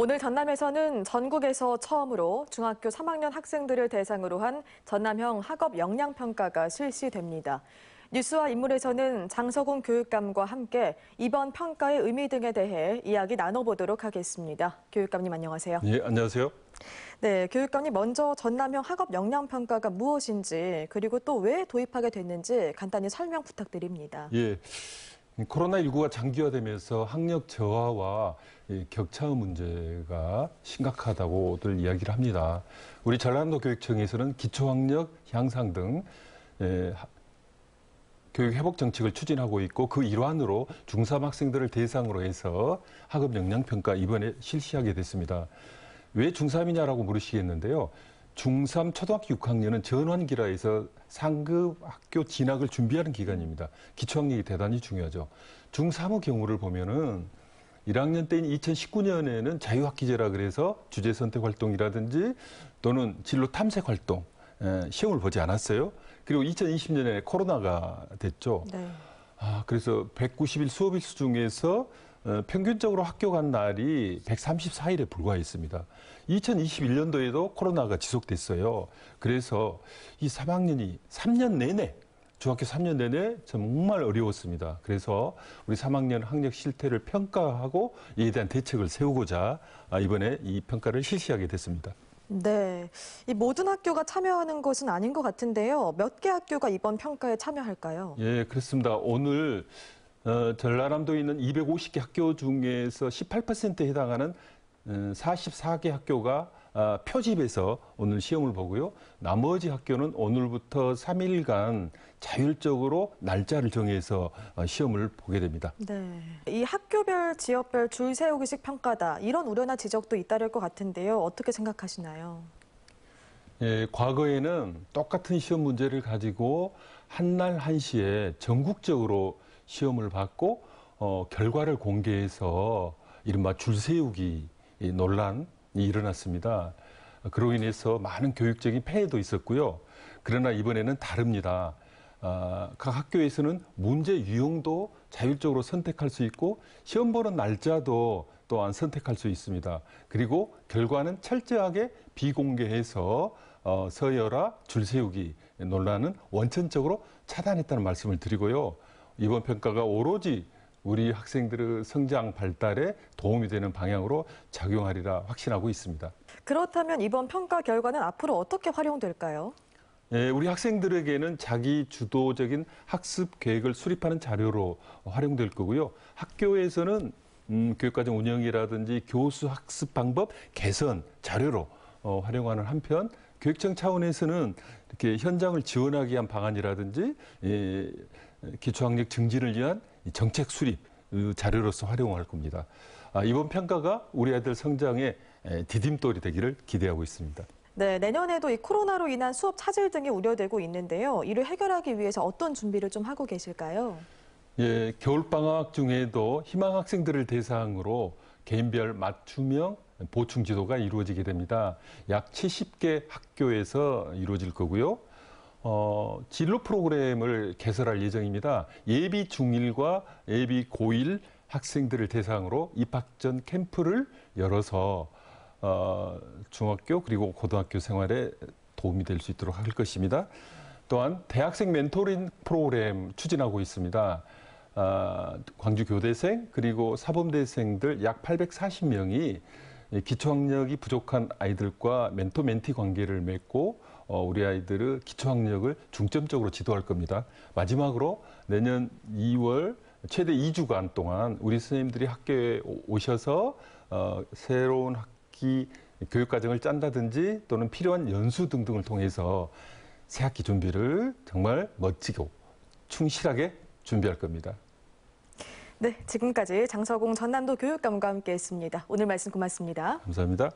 오늘 전남에서는 전국에서 처음으로 중학교 3학년 학생들을 대상으로 한 전남형 학업 역량 평가가 실시됩니다. 뉴스와 인물에서는 장서공 교육감과 함께 이번 평가의 의미 등에 대해 이야기 나눠보도록 하겠습니다. 교육감님 안녕하세요. 예, 안녕하세요. 네, 교육감님 먼저 전남형 학업 역량 평가가 무엇인지 그리고 또 왜 도입하게 됐는지 간단히 설명 부탁드립니다. 예. 음, 코로나19가 장기화되면서 학력 저하와 격차 문제가 심각하다고들 이야기를 합니다. 우리 전라남도 교육청에서는 기초학력 향상 등 예, 교육 회복 정책을 추진하고 있고 그 일환으로 중3 학생들을 대상으로 해서 학업 역량 평가 이번에 실시하게 됐습니다. 왜 중3이냐라고 물으시겠는데요. 중3 초등학교 6학년은 전환기라 해서 상급 학교 진학을 준비하는 기간입니다. 기초학력이 대단히 중요하죠. 중3의 경우를 보면은 1학년 때인 2019년에는 자유학기제라 그래서 주제 선택 활동이라든지 또는 진로 탐색 활동 예, 시험을 보지 않았어요. 그리고 2020년에 코로나가 됐죠. 네. 아, 그래서 190일 수업일수 중에서 어, 평균적으로 학교 간 날이 134일에 불과했습니다. 2021년도에도 코로나가 지속됐어요. 그래서 이 3학년이 3년 내내 중학교 3년 내내 정말 어려웠습니다. 그래서 우리 3학년 학력 실태를 평가하고 이에 대한 대책을 세우고자 이번에 이 평가를 실시하게 됐습니다. 네. 이 모든 학교가 참여하는 것은 아닌 것 같은데요. 몇 개 학교가 이번 평가에 참여할까요? 예, 그렇습니다. 오늘 어, 전라남도에 있는 250개 학교 중에서 18%에 해당하는 44개 어, 학교가 아, 표집에서 오늘 시험을 보고요. 나머지 학교는 오늘부터 3일간 자율적으로 날짜를 정해서 어, 시험을 보게 됩니다. 네. 이 학교별, 지역별 줄 세우기식 평가다. 이런 우려나 지적도 잇따를 것 같은데요. 어떻게 생각하시나요? 예, 과거에는 똑같은 시험 문제를 가지고 한 날 한시에 전국적으로 시험을 받고 어, 결과를 공개해서 이른바 줄세우기 논란이 일어났습니다. 그로 인해서 많은 교육적인 폐해도 있었고요. 그러나 이번에는 다릅니다. 아, 각 학교에서는 문제 유형도 자율적으로 선택할 수 있고 시험 보는 날짜도 또한 선택할 수 있습니다. 그리고 결과는 철저하게 비공개해서 어, 서열화 줄세우기 논란은 원천적으로 차단했다는 말씀을 드리고요. 이번 평가가 오로지 우리 학생들의 성장 발달에 도움이 되는 방향으로 작용하리라 확신하고 있습니다. 그렇다면 이번 평가 결과는 앞으로 어떻게 활용될까요? 예, 우리 학생들에게는 자기 주도적인 학습 계획을 수립하는 자료로 활용될 거고요. 학교에서는 음, 교육과정 운영이라든지 교수 학습 방법 개선 자료로 어, 활용하는 한편 교육청 차원에서는 이렇게 현장을 지원하기 위한 방안이라든지 예, 기초학력 증진을 위한 정책 수립 자료로서 활용할 겁니다. 아, 이번 평가가 우리 아이들 성장에 디딤돌이 되기를 기대하고 있습니다. 네, 내년에도 이 코로나로 인한 수업 차질 등이 우려되고 있는데요. 이를 해결하기 위해서 어떤 준비를 좀 하고 계실까요? 예, 겨울방학 중에도 희망 학생들을 대상으로 개인별 맞춤형 보충 지도가 이루어지게 됩니다. 약 70개 학교에서 이루어질 거고요. 어, 진로 프로그램을 개설할 예정입니다. 예비 중1과 예비 고1 학생들을 대상으로 입학 전 캠프를 열어서 어, 중학교 그리고 고등학교 생활에 도움이 될 수 있도록 할 것입니다. 또한 대학생 멘토링 프로그램 추진하고 있습니다. 어, 아, 광주교대생 그리고 사범대생들 약 840명이 기초학력이 부족한 아이들과 멘토 멘티 관계를 맺고 어, 우리 아이들의 기초학력을 중점적으로 지도할 겁니다. 마지막으로 내년 2월 최대 2주간 동안 우리 선생님들이 학교에 오셔서 어, 새로운 학기 교육과정을 짠다든지 또는 필요한 연수 등등을 통해서 새 학기 준비를 정말 멋지고 충실하게 준비할 겁니다. 네, 지금까지 장서공 전남도 교육감과 함께했습니다. 오늘 말씀 고맙습니다. 감사합니다.